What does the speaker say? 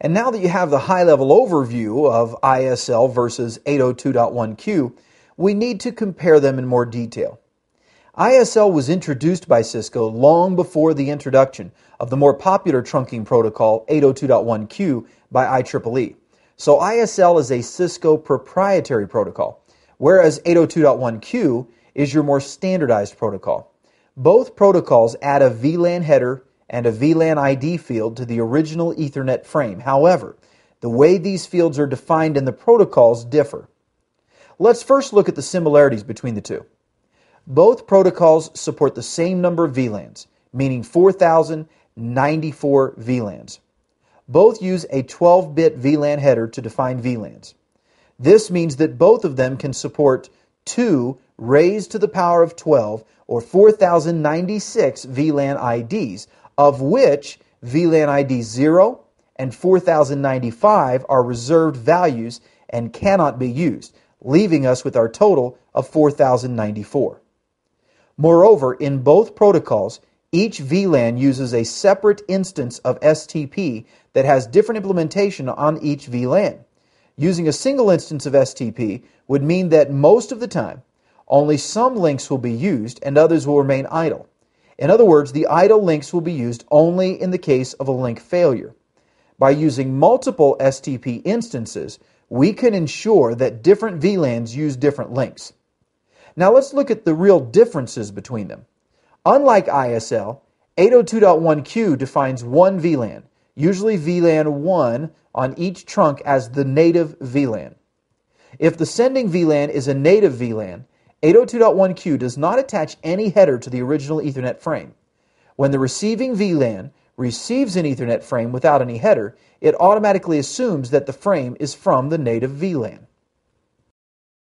And now that you have the high level overview of ISL versus 802.1Q, we need to compare them in more detail. ISL was introduced by Cisco long before the introduction of the more popular trunking protocol 802.1Q by IEEE. So ISL is a Cisco proprietary protocol, whereas 802.1Q is your more standardized protocol. Both protocols add a VLAN header and a VLAN ID field to the original Ethernet frame. However, the way these fields are defined in the protocols differ. Let's first look at the similarities between the two. Both protocols support the same number of VLANs, meaning 4,094 VLANs. Both use a 12 bit VLAN header to define VLANs. This means that both of them can support 2 raised to the power of 12 or 4,096 VLAN IDs, of which VLAN ID 0 and 4095 are reserved values and cannot be used, leaving us with our total of 4094. Moreover, in both protocols, each VLAN uses a separate instance of STP that has different implementation on each VLAN. Using a single instance of STP would mean that most of the time, only some links will be used and others will remain idle. In other words, the idle links will be used only in the case of a link failure. By using multiple STP instances, we can ensure that different VLANs use different links. Now let's look at the real differences between them. Unlike ISL, 802.1q defines one VLAN, usually VLAN 1 on each trunk as the native VLAN. If the sending VLAN is a native VLAN, 802.1q does not attach any header to the original Ethernet frame. When the receiving VLAN receives an Ethernet frame without any header, it automatically assumes that the frame is from the native VLAN.